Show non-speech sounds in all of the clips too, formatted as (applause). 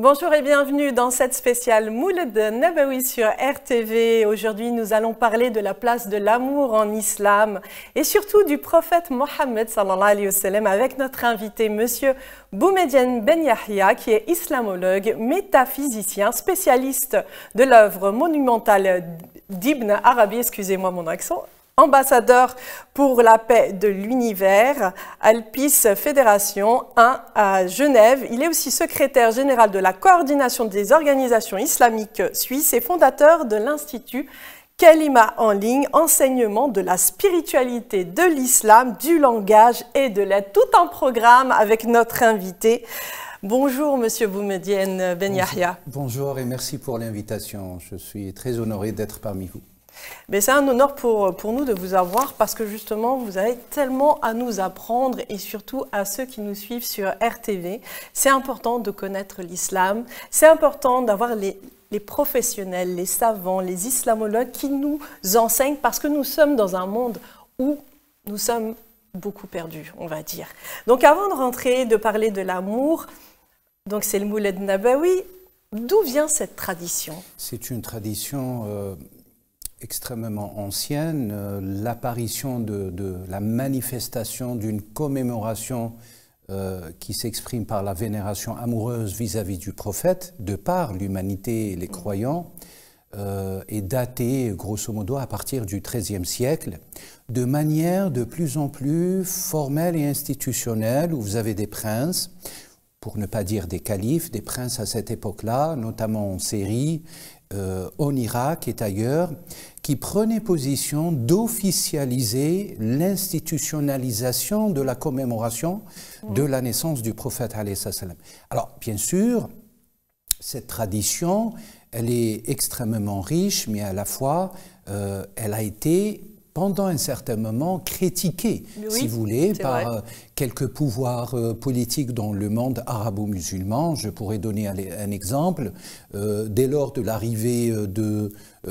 Bonjour et bienvenue dans cette spéciale Moule de Nabawi sur RTV. Aujourd'hui, nous allons parler de la place de l'amour en islam et surtout du prophète Mohammed avec notre invité, monsieur Boumediene Ben Yahya, qui est islamologue, métaphysicien, spécialiste de l'œuvre monumentale d'Ibn Arabi, excusez-moi mon accent, ambassadeur pour la paix de l'univers, Alpice Fédération 1 à Genève. Il est aussi secrétaire général de la coordination des organisations islamiques suisses et fondateur de l'Institut Kalima en ligne, enseignement de la spiritualité de l'islam, du langage et de l'aide, tout en programme avec notre invité. Bonjour Monsieur Boumedienne Ben Bonjour et merci pour l'invitation. Je suis très honoré d'être parmi vous. Mais c'est un honneur pour, pour nous de vous avoir parce que justement, vous avez tellement à nous apprendre et surtout à ceux qui nous suivent sur RTV. C'est important de connaître l'islam, c'est important d'avoir les, les professionnels, les savants, les islamologues qui nous enseignent parce que nous sommes dans un monde où nous sommes beaucoup perdus, on va dire. Donc avant de rentrer, de parler de l'amour, donc c'est le Mouled Nabawi, d'où vient cette tradition C'est une tradition... Euh, extrêmement ancienne, euh, l'apparition de, la manifestation d'une commémoration euh, qui s'exprime par la vénération amoureuse vis-à-vis du prophète, de par l'humanité et les croyants, euh, est datée grosso modo à partir du XIIIe siècle, de manière de plus en plus formelle et institutionnelle, où vous avez des princes, pour ne pas dire des califes, des princes à cette époque-là, notamment en Syrie euh, en Irak et ailleurs, qui prenaient position d'officialiser l'institutionnalisation de la commémoration de la naissance du prophète. Alors, bien sûr, cette tradition, elle est extrêmement riche, mais à la fois, euh, elle a été pendant un certain moment, critiqué, si vous voulez, par euh, quelques pouvoirs euh, politiques dans le monde arabo-musulman. Je pourrais donner un, exemple. Euh, dès lors de l'arrivée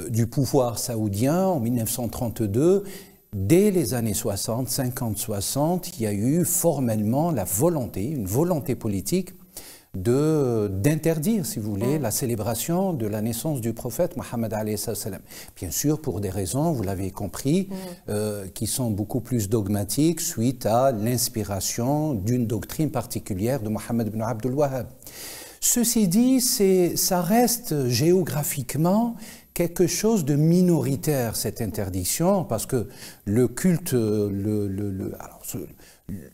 du pouvoir saoudien en 1932, Dès les années 60, 50-60, il y a eu formellement la volonté, une volonté politique d'interdire, si vous voulez, mm. la célébration de la naissance du prophète Mohammed Bien sûr, pour des raisons, vous l'avez compris, mm. euh, qui sont beaucoup plus dogmatiques suite à l'inspiration d'une doctrine particulière de Mohammed ibn Abdul Wahhab. Ceci dit, ça reste géographiquement quelque chose de minoritaire, cette interdiction, parce que le culte, euh, le, le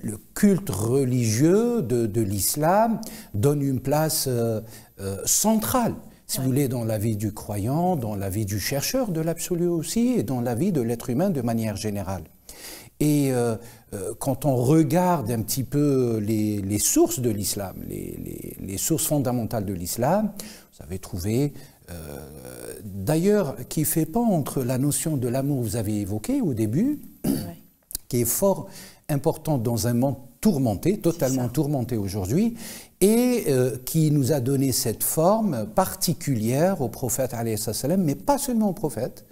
le culte religieux de, l'islam donne une place euh, euh, centrale, si vous voulez, dans la vie du croyant, dans la vie du chercheur de l'absolu aussi, et dans la vie de l'être humain de manière générale. Et euh, quand on regarde un petit peu les, sources de l'islam, les, sources fondamentales de l'islam, vous avez trouvé d'ailleurs qui fait pas entre la notion de l'amour que vous avez évoquée au début, qui est fort importante dans un monde tourmenté, totalement tourmenté aujourd'hui, et euh, qui nous a donné cette forme particulière au prophète, mais pas seulement au prophète,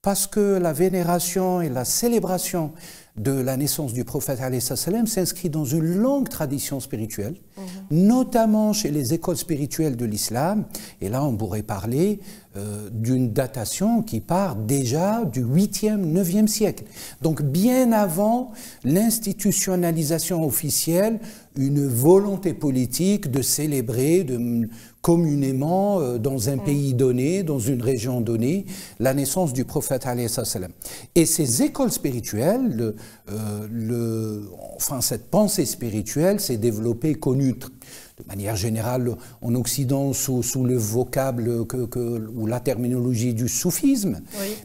parce que la vénération et la célébration de la naissance du prophète s'inscrit dans une longue tradition spirituelle, mhm. notamment chez les écoles spirituelles de l'islam. Et là, on pourrait parler euh, d'une datation qui part déjà du 8e, 9e siècle. Donc bien avant l'institutionnalisation officielle, une volonté politique de célébrer communément euh, dans un mm. pays donné, dans une région donnée, la naissance du prophète. Et ces écoles spirituelles, euh, enfin cette pensée spirituelle s'est développée, connue de manière générale en Occident sous, le vocable ou la terminologie du soufisme,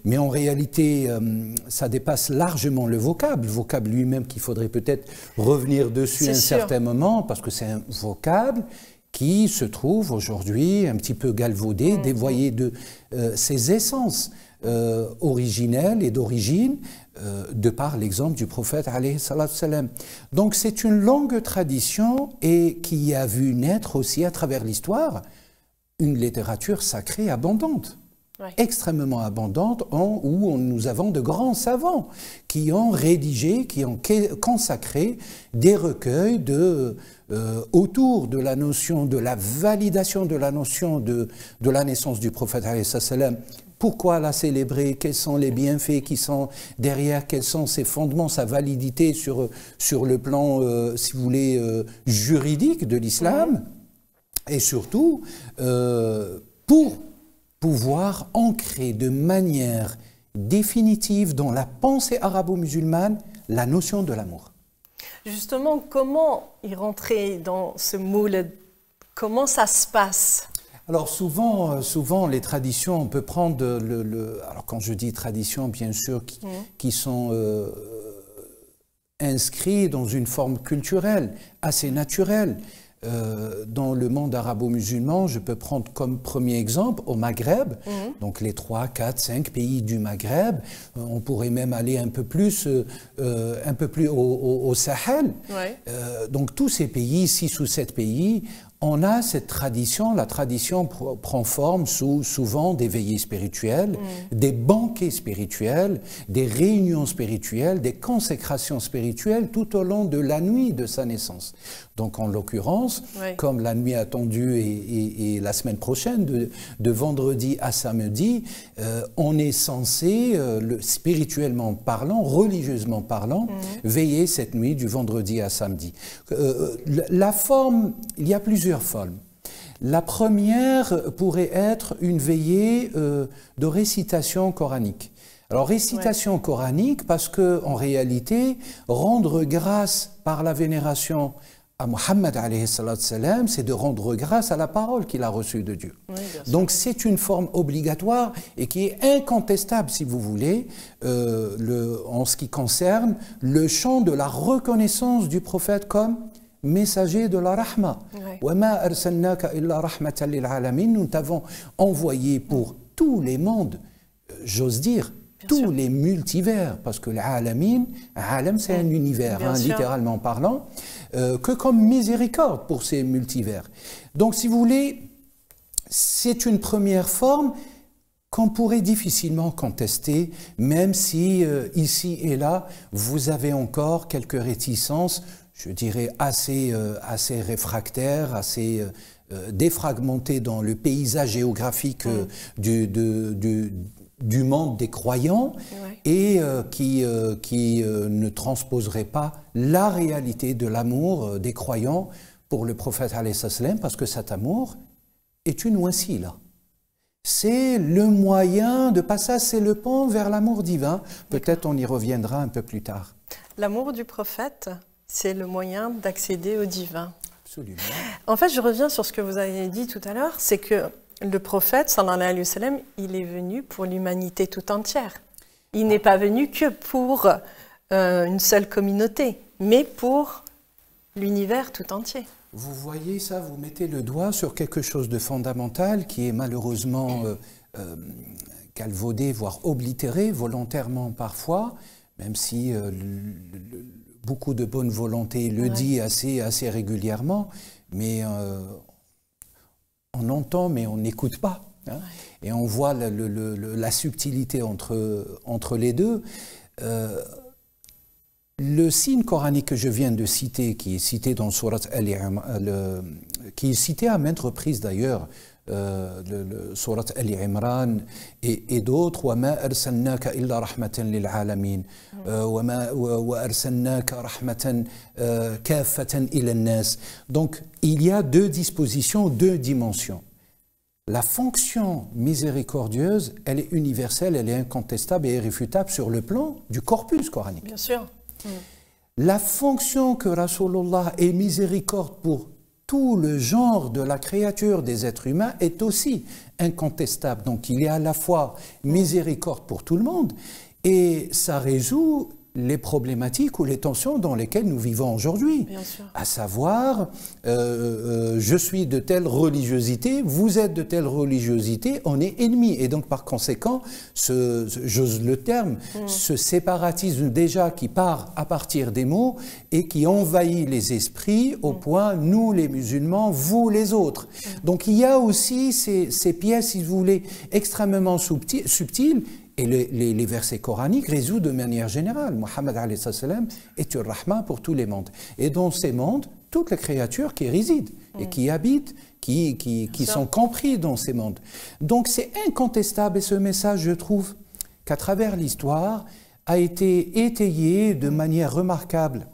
mais en réalité euh, ça dépasse largement le vocable, le vocable lui-même qu'il faudrait peut-être revenir dessus à un certain moment, parce que c'est un vocable qui se trouve aujourd'hui un petit peu galvaudé, mhm. dévoyé de euh, ses essences. Euh, originelle et d'origine, euh, de par l'exemple du prophète. Donc c'est une longue tradition et qui a vu naître aussi à travers l'histoire une littérature sacrée abondante. extrêmement abondante, en, où nous avons de grands savants qui ont rédigé, qui ont consacré des recueils euh, autour de la notion de la validation de la notion de, de la naissance du prophète pourquoi la célébrer, quels sont les bienfaits qui sont derrière, quels sont ses fondements, sa validité sur, le plan, euh, si vous voulez, euh, juridique de l'islam, et surtout euh, pour pouvoir ancrer de manière définitive dans la pensée arabo-musulmane la notion de l'amour. Justement, comment y rentrer dans ce moule Comment ça se passe alors souvent, euh, souvent les traditions, on peut prendre le, alors quand je dis traditions, bien sûr, qui, sont inscrites euh, inscrits dans une forme culturelle assez naturelle. Euh, dans le monde arabo-musulman, je peux prendre comme premier exemple au Maghreb, donc les 3, 4, 5 pays du Maghreb. on pourrait même aller un peu plus, un peu plus au, Sahel. donc tous ces pays, 6 ou 7 pays, on a cette tradition, la tradition prend forme sous, souvent des veillées spirituelles, mm. des banquets spirituels, des réunions spirituelles, des consécrations spirituelles tout au long de la nuit de sa naissance. Donc en l'occurrence, comme la nuit attendue et, la semaine prochaine, de, vendredi à samedi, euh, on est censé, euh, le, spirituellement parlant, religieusement parlant, veiller cette nuit du vendredi à samedi. Euh, la, forme, il y a plusieurs formes. La première pourrait être une veillée de récitation coranique. Alors récitation coranique parce que en réalité rendre grâce par la vénération à Mohammed c'est de rendre grâce à la parole qu'il a reçue de Dieu. Donc c'est une forme obligatoire et qui est incontestable, si vous voulez, euh, en ce qui concerne le champ de la reconnaissance du prophète comme messager de la rahma. »« Nous t'avons envoyé pour tous les mondes, euh, j'ose dire, tous les multivers, parce que l'alamin, alam c'est un univers, hein, littéralement parlant. Euh, que comme miséricorde pour ces multivers. Donc, si vous voulez, c'est une première forme qu'on pourrait difficilement contester, même si euh, ici et là, vous avez encore quelques réticences, je dirais assez, euh, assez réfractaires, assez défragmentées dans le paysage géographique mm. du, du, du monde des croyants et euh, qui, euh, qui euh, ne transposerait pas la réalité de l'amour des croyants pour le prophète salam parce que cet amour est une là C'est le moyen de passer c'est le pont vers l'amour divin. Peut-être on y reviendra un peu plus tard. L'amour du prophète, c'est le moyen d'accéder au divin. Absolument. En fait, je reviens sur ce que vous avez dit tout à l'heure, c'est que le prophète, sallallahu alayhi wa sallam, il est venu pour l'humanité tout entière. Il n'est pas venu que pour euh, une seule communauté, mais pour l'univers tout entier. Vous voyez ça, vous mettez le doigt sur quelque chose de fondamental qui est malheureusement euh, euh, calvaudé, voire oblitéré, volontairement parfois, même si beaucoup de bonne volonté le dit assez, assez régulièrement, mais on entend mais on n'écoute pas. Hein. et on voit la subtilité entre, entre les deux. Euh, le signe coranique que je viens de citer, qui est cité dans Surat euh, qui est cité à maintes reprises d'ailleurs euh, le, Surat Ali Imran et, d'autres, Donc, il y a deux dispositions, deux dimensions. La fonction miséricordieuse, elle est universelle, elle est incontestable et irréfutable sur le plan du corpus coranique. Bien sûr. La fonction que Rasulullah est miséricorde pour tout le genre de la créature des êtres humains est aussi incontestable. Donc il est à la fois miséricorde pour tout le monde et ça résout les problématiques ou les tensions dans lesquelles nous vivons aujourd'hui. À savoir, euh, euh, je suis de telle religiosité, vous êtes de telle religiosité, on est ennemis. Et donc, par conséquent, ce, j'ose le terme, mm. ce séparatisme déjà qui part à partir des mots et qui envahit les esprits au mm. point, nous les musulmans, vous les autres. Mm. Donc, il y a aussi ces, pièces, si vous voulez, extrêmement subtiles et les, versets coraniques résout de manière générale. Mohammed est un rahma pour tous les mondes. Et dans ces mondes, toutes les créatures qui résident et qui mm. habitent, qui, qui sont compris dans ces mondes. Donc c'est incontestable et ce message, je trouve, qu'à travers l'histoire, a été étayé de manière remarquable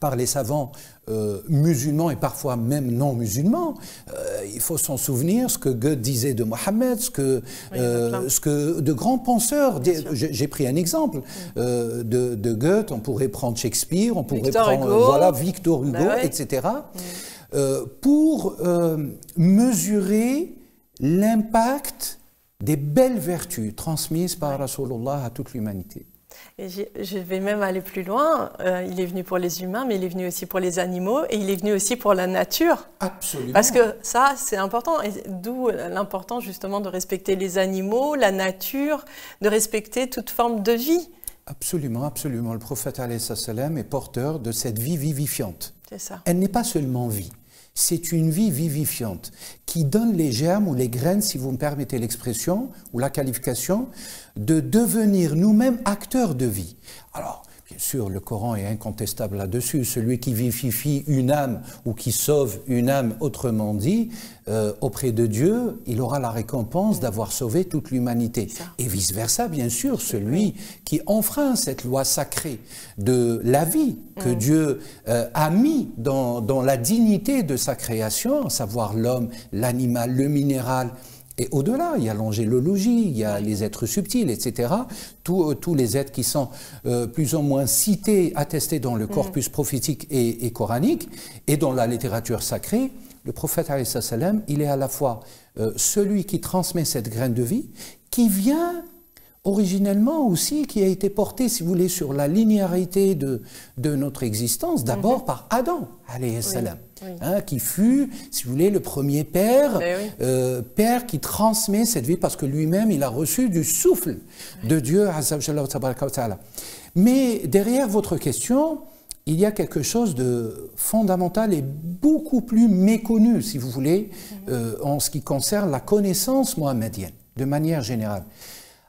par les savants euh, musulmans et parfois même non musulmans, euh, il faut s'en souvenir ce que Goethe disait de Mohammed, ce que, euh, ce que de grands penseurs. J'ai pris un exemple de, Goethe, on pourrait prendre Shakespeare, on pourrait prendre voilà, Victor bah Hugo, etc., pour mesurer l'impact des belles vertus transmises par Rasulullah à toute l'humanité je vais même aller plus loin. Euh, il est venu pour les humains, mais il est venu aussi pour les animaux et il est venu aussi pour la nature. Absolument. Parce que ça, c'est important. d'où l'important justement de respecter les animaux, la nature, de respecter toute forme de vie. Absolument, absolument. Le prophète est porteur de cette vie vivifiante. C'est ça. Elle n'est pas seulement vie. C'est une vie vivifiante qui donne les germes ou les graines, si vous me permettez l'expression ou la qualification, de devenir nous-mêmes acteurs de vie. Alors, Bien sûr, le Coran est incontestable là-dessus. Celui qui vivifie une âme ou qui sauve une âme, autrement dit, euh, auprès de Dieu, il aura la récompense d'avoir sauvé toute l'humanité. Et vice-versa, bien sûr, celui qui enfreint cette loi sacrée de la vie que mm. Dieu euh, a mis dans, dans la dignité de sa création, à savoir l'homme, l'animal, le minéral, et au-delà, il y a l'angélologie, il y a les êtres subtils, etc. Euh, tous, les êtres qui sont euh, plus ou moins cités, attestés dans le mm. corpus prophétique et, coranique, et dans la littérature sacrée, le prophète, salam, il est à la fois euh, celui qui transmet cette graine de vie, qui vient originellement aussi, qui a été porté, si vous voulez, sur la linéarité de, notre existence, d'abord mm-hmm. par Adam, salam. Hein, qui fut, si vous voulez, le premier père, ben euh, père qui transmet cette vie parce que lui-même, il a reçu du souffle de Dieu. Mais derrière votre question, il y a quelque chose de fondamental et beaucoup plus méconnu, si vous voulez, mhm. euh, en ce qui concerne la connaissance mohammedienne, de manière générale.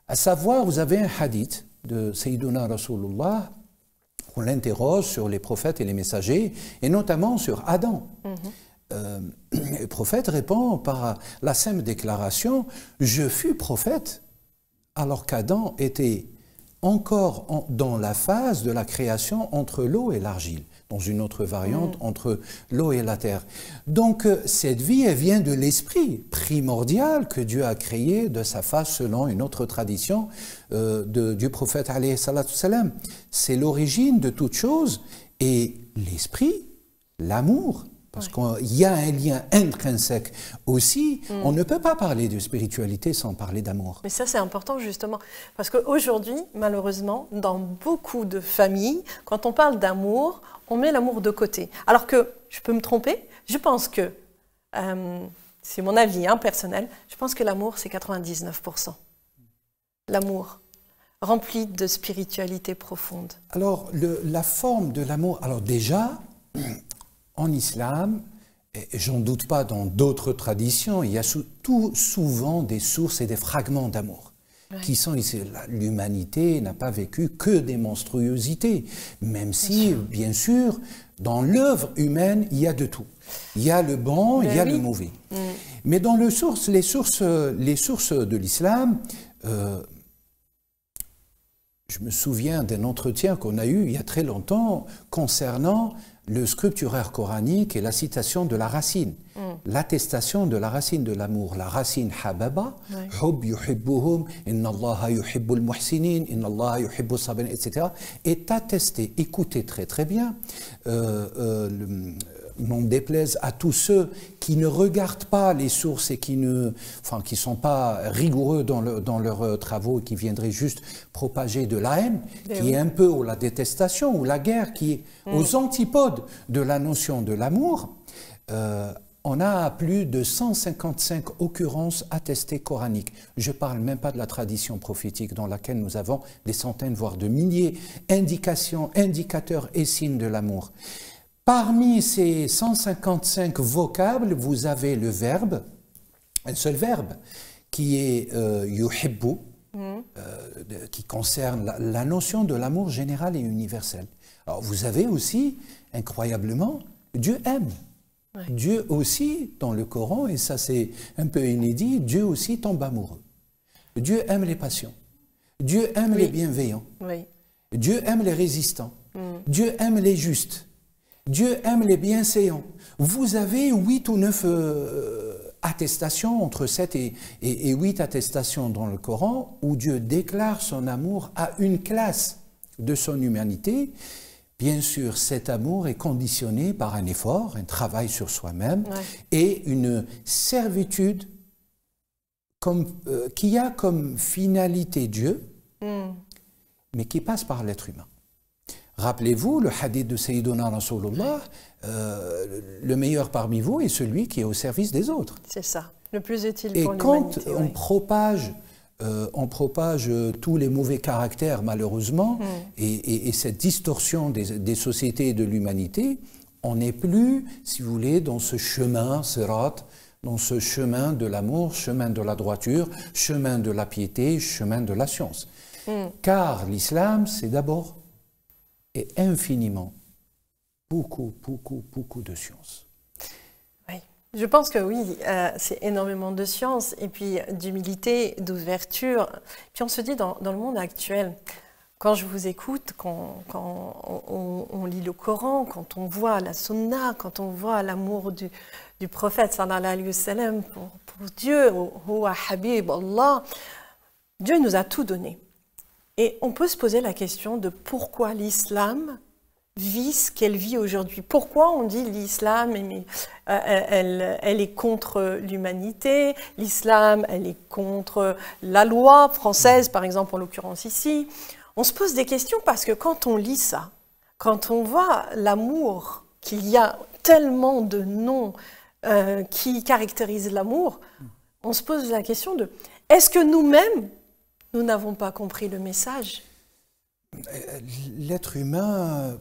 À savoir, vous avez un hadith de Sayyiduna Rasulullah, on l'interroge sur les prophètes et les messagers, et notamment sur Adam. Mhm. Euh, (clears throat) le prophète répond par la simple déclaration Je fus prophète, alors qu'Adam était encore dans la phase de la création entre l'eau et l'argile dans une autre variante, mm. entre l'eau et la terre. Donc euh, cette vie, elle vient de l'esprit primordial que Dieu a créé de sa face selon une autre tradition euh, de, du prophète. C'est l'origine de toute chose et l'esprit, l'amour, parce qu'il y a un lien intrinsèque aussi. On ne peut pas parler de spiritualité sans parler d'amour. Mais ça, c'est important justement. Parce qu'aujourd'hui, malheureusement, dans beaucoup de familles, quand on parle d'amour, on met l'amour de côté. Alors que, je peux me tromper, je pense que, euh, c'est mon avis hein, personnel, je pense que l'amour, c'est 99%. L'amour rempli de spiritualité profonde. Alors, le, la forme de l'amour, alors déjà, en islam, et j'en doute pas dans d'autres traditions, il y a tout souvent des sources et des fragments d'amour. qui sont l'humanité n'a pas vécu que des monstruosités, même si, bien sûr, dans l'œuvre humaine, il y a de tout. Il y a le bon, il y a ben le mauvais. Mm. Mais dans les sources, les sources de l'islam, euh, je me souviens d'un entretien qu'on a eu il y a très longtemps concernant le scripturaire coranique et la citation de la racine, mm. l'attestation de la racine de l'amour, la racine hababa, hub yuhibbuhum, Allah Allah etc., est attestée, écoutez très très bien, euh, euh, n'en déplaise à tous ceux qui ne regardent pas les sources et qui ne sont pas rigoureux dans, dans leurs euh, travaux et qui viendraient juste propager de la haine, ben qui est un peu ou la détestation ou la guerre, qui est mm. aux antipodes de la notion de l'amour. Euh, on a plus de 155 occurrences attestées coraniques. Je ne parle même pas de la tradition prophétique dans laquelle nous avons des centaines, voire de milliers indications indicateurs et signes de l'amour. Parmi ces 155 vocables, vous avez le verbe, un seul verbe, qui est euh, yuhibbu, mm. euh, qui concerne la, notion de l'amour général et universel. Alors vous avez aussi, incroyablement, Dieu aime. Dieu aussi, dans le Coran, et ça c'est un peu inédit, Dieu aussi tombe amoureux. Dieu aime les patients. Dieu aime les bienveillants. Dieu aime les résistants. Mm. Dieu aime les justes. Dieu aime les bienséants. Vous avez huit ou neuf euh, attestations, entre 7 et, et, 8 attestations dans le Coran, où Dieu déclare son amour à une classe de son humanité. Bien sûr, cet amour est conditionné par un effort, un travail sur soi-même et une servitude euh, qui a comme finalité Dieu, hmm. mais qui passe par l'être humain. Rappelez-vous le hadith de Sayyiduna Rasulullah, euh, le meilleur parmi vous est celui qui est au service des autres. C'est ça, le plus utile Et pour l'humanité. Et quand euh, on propage on euh, propage tous les mauvais caractères malheureusement hmm. et, cette distorsion des, sociétés et de l'humanité, on n'est plus, si vous voulez, dans ce chemin, rat, dans ce chemin de l'amour, chemin de la droiture, chemin de la piété, chemin de la science. Hmm. Car l'islam, c'est d'abord et infiniment beaucoup, beaucoup, beaucoup de science. Oui, je pense que oui, euh, c'est énormément de science et puis d'humilité, d'ouverture. Puis on se dit dans, le monde actuel, quand je vous écoute, quand, on, lit le Coran, quand on voit la sunna, quand on voit l'amour du, du, prophète sallallahu alayhi wa pour, pour Dieu, Habib, Allah, Dieu nous a tout donné. Et on peut se poser la question de pourquoi l'islam vit ce qu'elle vit aujourd'hui. Pourquoi on dit l'islam, euh, euh, elle, elle, est contre l'humanité, l'islam, elle est contre la loi française, par exemple, en l'occurrence ici. On se pose des questions parce que quand on lit ça, quand on voit l'amour, qu'il y a tellement de noms euh, qui caractérisent l'amour, on se pose la question de est-ce que nous-mêmes, nous n'avons pas compris le message. L'être humain,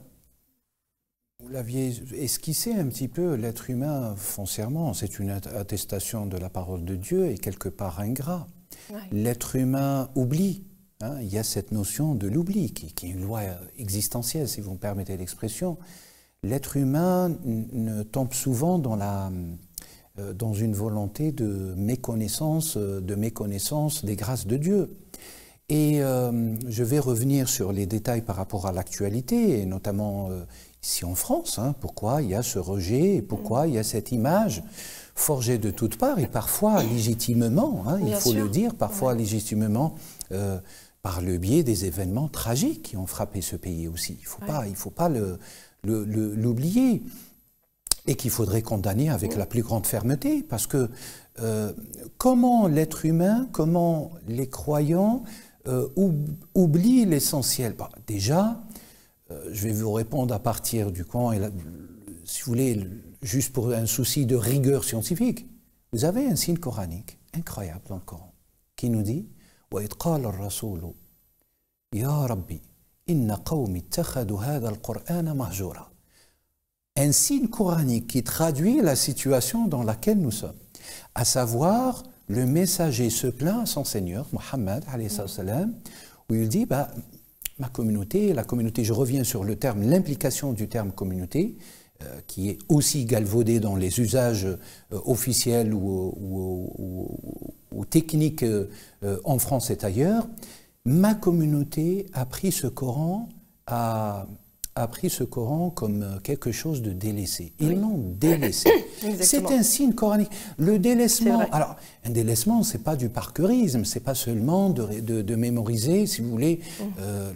vous l'aviez esquissé un petit peu, l'être humain, foncièrement, c'est une attestation de la parole de Dieu et quelque part ingrat. L'être humain oublie. Hein, il y a cette notion de l'oubli, qui, qui, est une loi existentielle, si vous me permettez l'expression. L'être humain ne tombe souvent dans la, euh, dans une volonté de méconnaissance, euh, de méconnaissance des grâces de Dieu. Et euh, je vais revenir sur les détails par rapport à l'actualité, et notamment ici en France, hein, pourquoi il y a ce rejet, et pourquoi il y a cette image forgée de toutes parts, et parfois légitimement, hein, il faut le dire, parfois légitimement. par le biais des événements tragiques qui ont frappé ce pays aussi. Il ne faut, pas, l'oublier et qu'il faudrait condamner avec la plus grande fermeté, parce que euh, comment l'être humain, comment les croyants euh, oublient l'essentiel bah, Déjà, euh, je vais vous répondre à partir du quand si vous voulez, juste pour un souci de rigueur scientifique, vous avez un signe coranique incroyable dans le Coran qui nous dit Ya Rabbi, inna qawmi hadha al-Qur'ana un signe coranique qui traduit la situation dans laquelle nous sommes, à savoir le messager se plaint à son Seigneur, Mohammed, où il dit, bah, ma communauté, la communauté, je reviens sur le terme, l'implication du terme communauté, euh, qui est aussi galvaudé dans les usages euh, officiels ou, techniques euh, en France et ailleurs, ma communauté a pris ce Coran à a pris ce Coran comme euh, quelque chose de délaissé. Ils l'ont délaissé. (coughs) c'est un signe coranique. Le délaissement, alors, un délaissement, c'est pas du ce c'est pas seulement de, mémoriser, si vous voulez, mm. euh,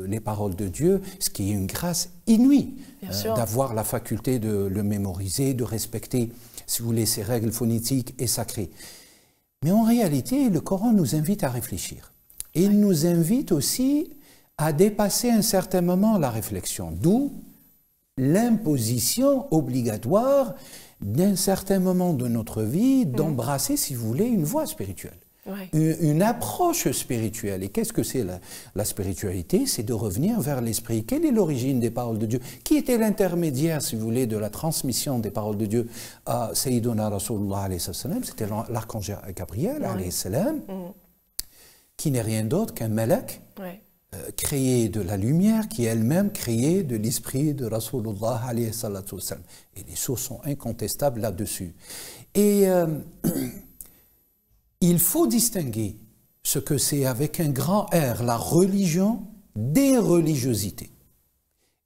le, les paroles de Dieu, ce qui est une grâce inouïe euh, d'avoir la faculté de le mémoriser, de respecter, si vous voulez, ses règles phonétiques et sacrées. Mais en réalité, le Coran nous invite à réfléchir. il nous invite aussi a dépassé un certain moment la réflexion, d'où l'imposition obligatoire d'un certain moment de notre vie mm. d'embrasser, si vous voulez, une voie spirituelle. Une, approche spirituelle. Et qu'est-ce que c'est la, spiritualité C'est de revenir vers l'esprit. Quelle est l'origine des paroles de Dieu Qui était l'intermédiaire, si vous voulez, de la transmission des paroles de Dieu à Rasulullah C'était l'archange Gabriel, mm. qui n'est rien d'autre qu'un malak. Euh, créer de la lumière qui est elle-même créée de l'esprit de Rasulullah alayhi Et les sources sont incontestables là-dessus. Et euh, (clears throat) il faut distinguer ce que c'est avec un grand R, la religion des religiosités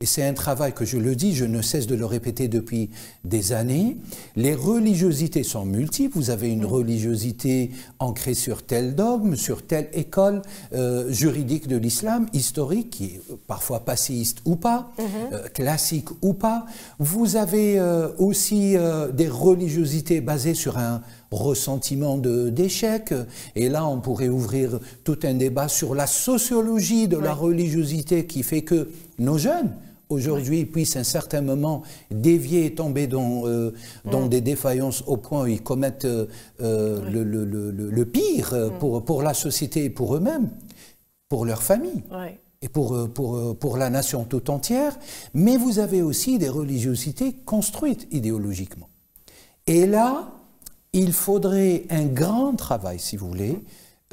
et c'est un travail que je le dis, je ne cesse de le répéter depuis des années, les religiosités sont multiples. Vous avez une religiosité ancrée sur tel dogme, sur telle école euh, juridique de l'islam, historique, qui est parfois passéiste ou pas, mhm. euh, classique ou pas. Vous avez euh, aussi des religiosités basées sur un ressentiment d'échec. Et là, on pourrait ouvrir tout un débat sur la sociologie de la religiosité qui fait que nos jeunes aujourd'hui puissent à un certain moment dévier et tomber dans, euh, dans mm. des défaillances au point où ils commettent euh, euh, le, pire mm. pour, pour la société et pour eux-mêmes, pour leur famille. Et pour, pour, pour la nation tout entière, mais vous avez aussi des religiosités construites idéologiquement. Et là, il faudrait un grand travail, si vous voulez, mm.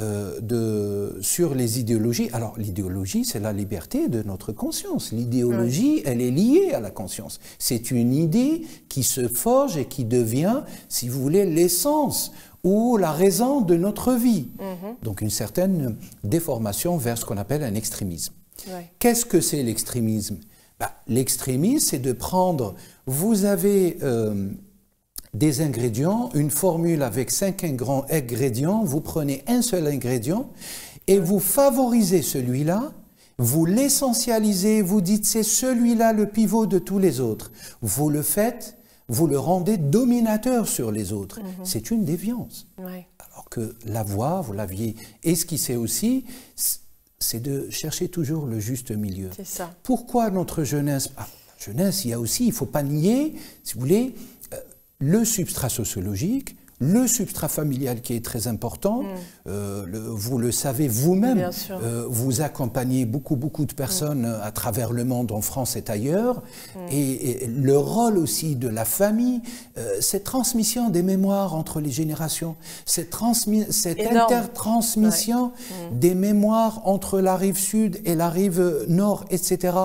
Euh, de, sur les idéologies. Alors l'idéologie, c'est la liberté de notre conscience. L'idéologie, elle est liée à la conscience. C'est une idée qui se forge et qui devient, si vous voulez, l'essence ou la raison de notre vie. Mhm. Donc une certaine déformation vers ce qu'on appelle un extrémisme. Qu'est-ce que c'est l'extrémisme bah, L'extrémisme, c'est de prendre, vous avez euh, des ingrédients, une formule avec cinq ingrédients, vous prenez un seul ingrédient et vous favorisez celui-là, vous l'essentialisez, vous dites c'est celui-là le pivot de tous les autres. Vous le faites, vous le rendez dominateur sur les autres. Mhm. C'est une déviance. Alors que la voie, vous l'aviez esquissée aussi, c'est de chercher toujours le juste milieu. C'est Ça. Pourquoi notre jeunesse ah, Jeunesse, il y a aussi, il faut pas nier, si vous voulez, le substrat sociologique le substrat familial qui est très important. Mm. Euh, vous le savez vous-même, euh, vous accompagnez beaucoup, beaucoup de personnes mm. euh, à travers le monde, en France et ailleurs. Mm. Et, le rôle aussi de la famille, cette transmission des mémoires entre les générations, cette, cette intertransmission des mémoires entre la rive sud et la rive nord, etc.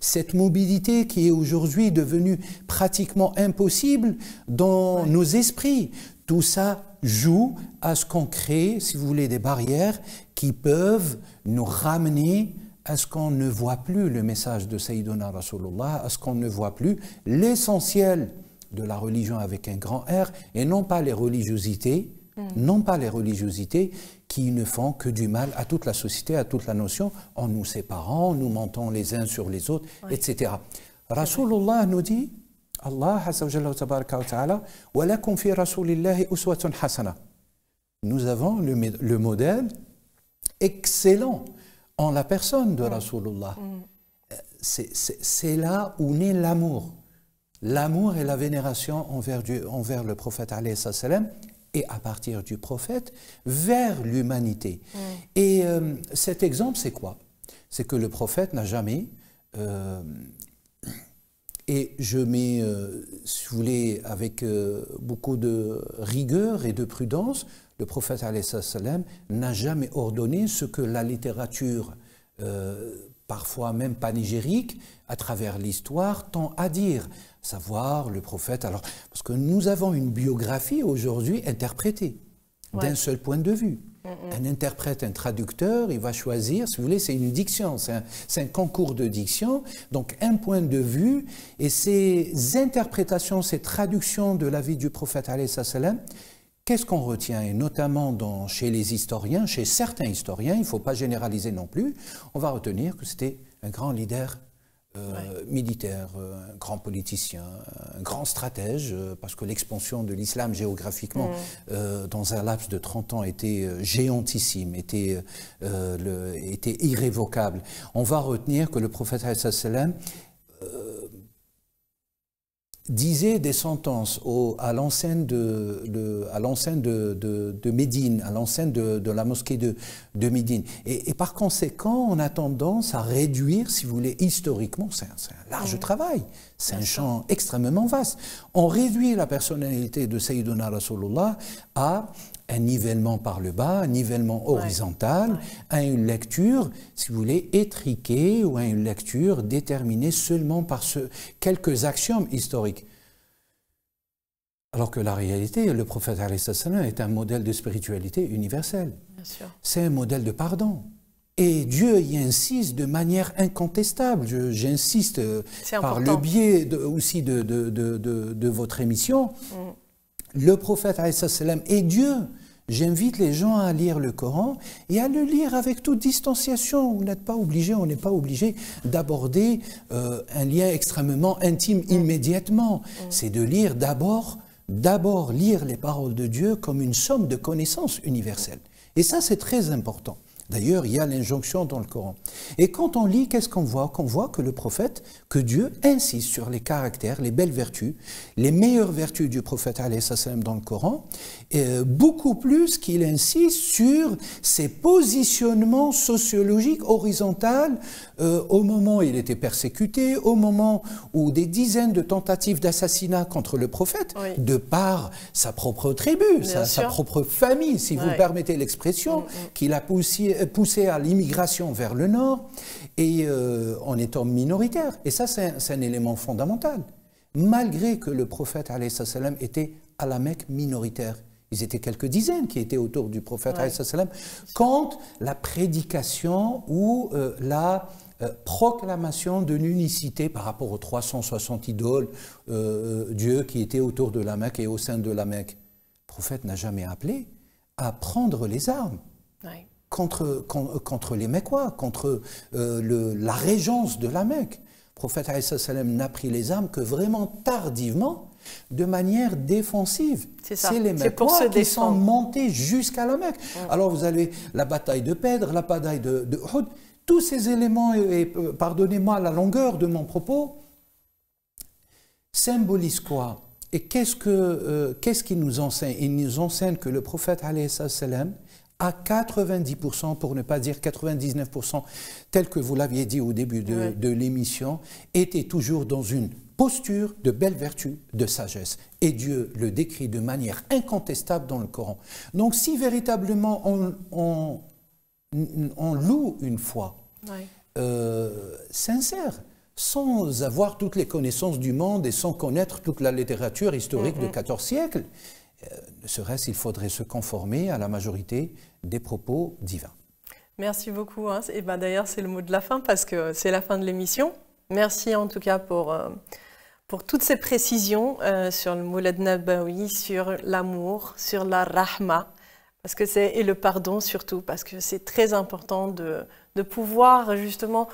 Cette mobilité qui est aujourd'hui devenue pratiquement impossible dans nos esprits. Tout ça joue à ce qu'on crée, si vous voulez, des barrières qui peuvent nous ramener à ce qu'on ne voit plus le message de Sayyidina Rasulullah, à ce qu'on ne voit plus l'essentiel de la religion avec un grand R, et non pas les religiosités, mm. non pas les religiosités qui ne font que du mal à toute la société, à toute la notion, en nous séparant, en nous mentant les uns sur les autres, etc. Rasulullah nous dit, Allah Nous avons le, modèle excellent en la personne de mm. Rasulullah. Mm. Euh, c'est là où naît l'amour. L'amour et la vénération envers, le prophète et à partir du prophète vers l'humanité. Mm. Et euh, cet exemple, c'est quoi C'est que le prophète n'a jamais euh, et je mets, euh, si vous voulez, avec euh, beaucoup de rigueur et de prudence, le prophète n'a jamais ordonné ce que la littérature, euh, parfois même panégérique, à travers l'histoire, tend à dire, savoir le prophète. Alors, parce que nous avons une biographie aujourd'hui interprétée d'un seul point de vue. Un interprète, un traducteur, il va choisir, si vous voulez, c'est une diction, c'est un, concours de diction, donc un point de vue, et ces interprétations, ces traductions de la vie du prophète, qu'est-ce qu'on retient Et notamment chez les historiens, chez certains historiens, il ne faut pas généraliser non plus, on va retenir que c'était un grand leader euh, militaire, euh, un grand politicien, un grand stratège, euh, parce que l'expansion de l'islam géographiquement mm. dans un laps de 30 ans était géantissime, était, le, était irrévocable. On va retenir que le prophète sallam disait des sentences à l'enceinte de, à de, Médine, à l'enceinte de, la mosquée de, Médine. Et, par conséquent, on a tendance à réduire, si vous voulez, historiquement, c'est un, large travail, c'est un champ extrêmement vaste. On réduit la personnalité de Sayyidina Rasulullah à un nivellement par le bas, un nivellement horizontal, à une lecture, si vous voulez, étriquée ou à une lecture déterminée seulement par ce, quelques axiomes historiques. Alors que la réalité, le prophète est un modèle de spiritualité universelle. C'est un modèle de pardon. Et Dieu y insiste de manière incontestable. J'insiste euh, par le biais de, aussi de, de, votre émission. Mm le prophète et Dieu. J'invite les gens à lire le Coran et à le lire avec toute distanciation. n'êtes pas obligé, on n'est pas obligé d'aborder euh, un lien extrêmement intime immédiatement. C'est de lire d'abord, d'abord lire les paroles de Dieu comme une somme de connaissances universelles. Et ça, c'est très important. D'ailleurs, il y a l'injonction dans le Coran. Et quand on lit, qu'est-ce qu'on voit Qu'on voit que le prophète, que Dieu insiste sur les caractères, les belles vertus, les meilleures vertus du prophète dans le Coran, et beaucoup plus qu'il insiste sur ses positionnements sociologiques horizontaux euh, au moment où il était persécuté, au moment où des dizaines de tentatives d'assassinat contre le prophète, de par sa propre tribu, sa, propre famille, si vous permettez l'expression, mm, mm. qu'il a poussé poussé à l'immigration vers le nord et euh, en étant minoritaire. Et ça, c'est un, élément fondamental. Malgré que le prophète salam était à la Mecque minoritaire, ils étaient quelques dizaines qui étaient autour du prophète ouais. salam quand la prédication ou euh, la euh, proclamation de l'unicité par rapport aux 360 idoles, Dieu qui étaient autour de la Mecque et au sein de la Mecque, le prophète n'a jamais appelé à prendre les armes contre, contre, les Mecquois, contre euh, le, la régence de la Mecque. Le prophète n'a pris les armes que vraiment tardivement, de manière défensive. C'est les Mecquois qui sont montés jusqu'à la Mecque. Alors vous avez la bataille de Pèdre, la bataille de, de Houd, tous ces éléments, et, euh, pardonnez-moi la longueur de mon propos, symbolisent quoi Et qu'est-ce que euh, qu'est-ce qu'il nous enseigne Il nous enseigne que le prophète, salam à 90%, pour ne pas dire 99%, tel que vous l'aviez dit au début de, l'émission, était toujours dans une posture de belle vertu, de sagesse. Et Dieu le décrit de manière incontestable dans le Coran. Donc si véritablement on, loue une foi euh, sincère, sans avoir toutes les connaissances du monde et sans connaître toute la littérature historique de 14 mm-hmm. siècles, euh, ne serait-ce qu'il faudrait se conformer à la majorité des propos divins. Merci beaucoup. Hein. Et ben, d'ailleurs, c'est le mot de la fin parce que c'est la fin de l'émission. Merci en tout cas pour, euh, pour toutes ces précisions euh, sur le Moulad Nabawi, sur l'amour, sur la rahma, parce que c'est, et le pardon surtout, parce que c'est très important de, de pouvoir justement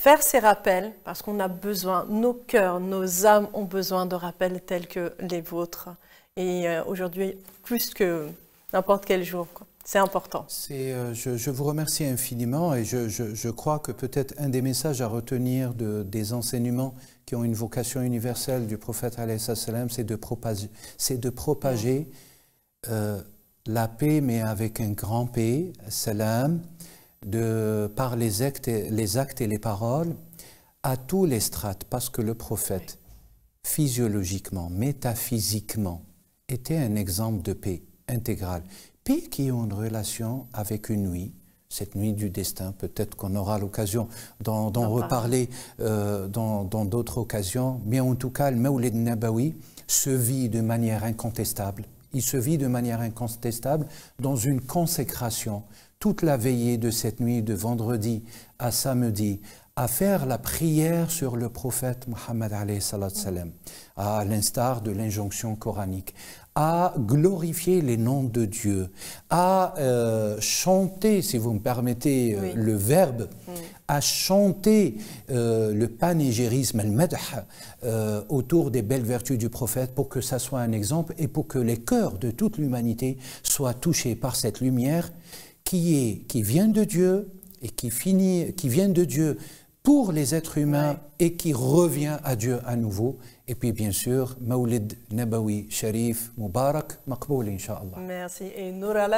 faire ces rappels, parce qu'on a besoin, nos cœurs, nos âmes ont besoin de rappels tels que les vôtres. Et euh, aujourd'hui, plus que n'importe quel jour. Quoi. C'est important. Euh, je, vous remercie infiniment et je, crois que peut-être un des messages à retenir de, des enseignements qui ont une vocation universelle du prophète, c'est de propager, de propager euh, la paix, mais avec un grand P, salam, de, par les actes, les actes et les paroles, à tous les strates, parce que le prophète, physiologiquement, métaphysiquement, était un exemple de paix intégrale puis qui ont une relation avec une nuit, cette nuit du destin. Peut-être qu'on aura l'occasion d'en reparler euh, dans d'autres occasions, mais en tout cas, le Mawlid Nabawi se vit de manière incontestable. Il se vit de manière incontestable dans une consécration. Toute la veillée de cette nuit, de vendredi à samedi, à faire la prière sur le prophète Mohammed à l'instar de l'injonction coranique, à glorifier les noms de Dieu, à euh, chanter, si vous me permettez euh, le verbe, à chanter euh, le panégérisme, al-madh, autour des belles vertus du prophète pour que ça soit un exemple et pour que les cœurs de toute l'humanité soient touchés par cette lumière qui, est, qui vient de Dieu et qui, finit, qui vient de Dieu pour les êtres humains et qui revient à Dieu à nouveau. Et puis, bien sûr, Maulid Nabawi Sharif Mubarak Maqboul, Inch'Allah. Merci. Et Nour la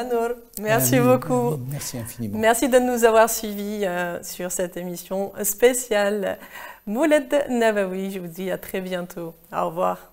Merci beaucoup. Merci infiniment. Merci de nous avoir suivis euh, sur cette émission spéciale. Maulid Nabawi, je vous dis à très bientôt. Au revoir.